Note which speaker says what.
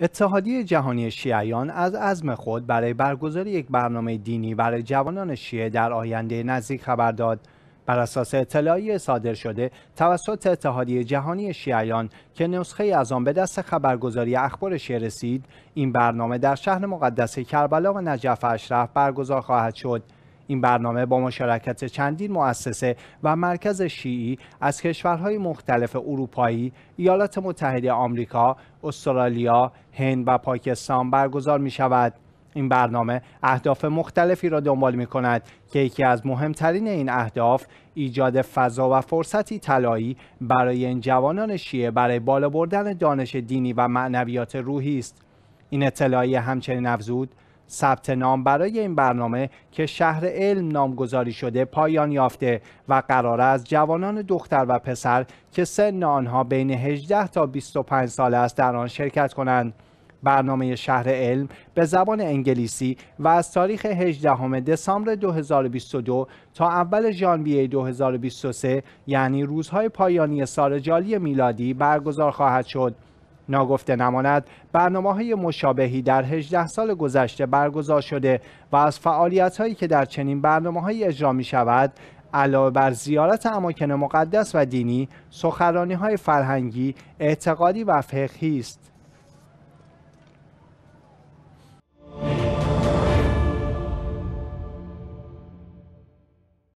Speaker 1: اتحادیه جهانی شیعیان از عزم خود برای برگزاری یک برنامه دینی برای جوانان شیعه در آینده نزدیک خبر داد بر اساس اطلاعی صادر شده توسط اتحادیه جهانی شیعیان که نسخه از آن به دست خبرگزاری اخبار شیعه رسید این برنامه در شهر مقدس کربلا و نجف اشرف برگزار خواهد شد این برنامه با مشارکت چندین مؤسسه و مرکز شیعی از کشورهای مختلف اروپایی، ایالات متحده آمریکا، استرالیا، هند و پاکستان برگزار می شود. این برنامه اهداف مختلفی را دنبال می کند که یکی از مهمترین این اهداف ایجاد فضا و فرصتی طلایی برای این جوانان شیعه برای بالا بردن دانش دینی و معنویات روحی است. این اطلاعی همچنین افزود ثبت نام برای این برنامه که شهر علم نامگذاری شده پایان یافته و قرار است جوانان دختر و پسر که سن آنها بین 18 تا 25 سال است در آن شرکت کنند. برنامه شهر علم به زبان انگلیسی و از تاریخ 18 دسامبر 2022 تا اول ژانویه 2023 یعنی روزهای پایانی سال جالی میلادی برگزار خواهد شد. ناگفته نماند برنامه های مشابهی در 18 سال گذشته برگزار شده و از فعالیت هایی که در چنین برنامه های اجرا می شود علاوه بر زیارت اماکن مقدس و دینی سخرانی های فرهنگی، اعتقادی و فقهی است.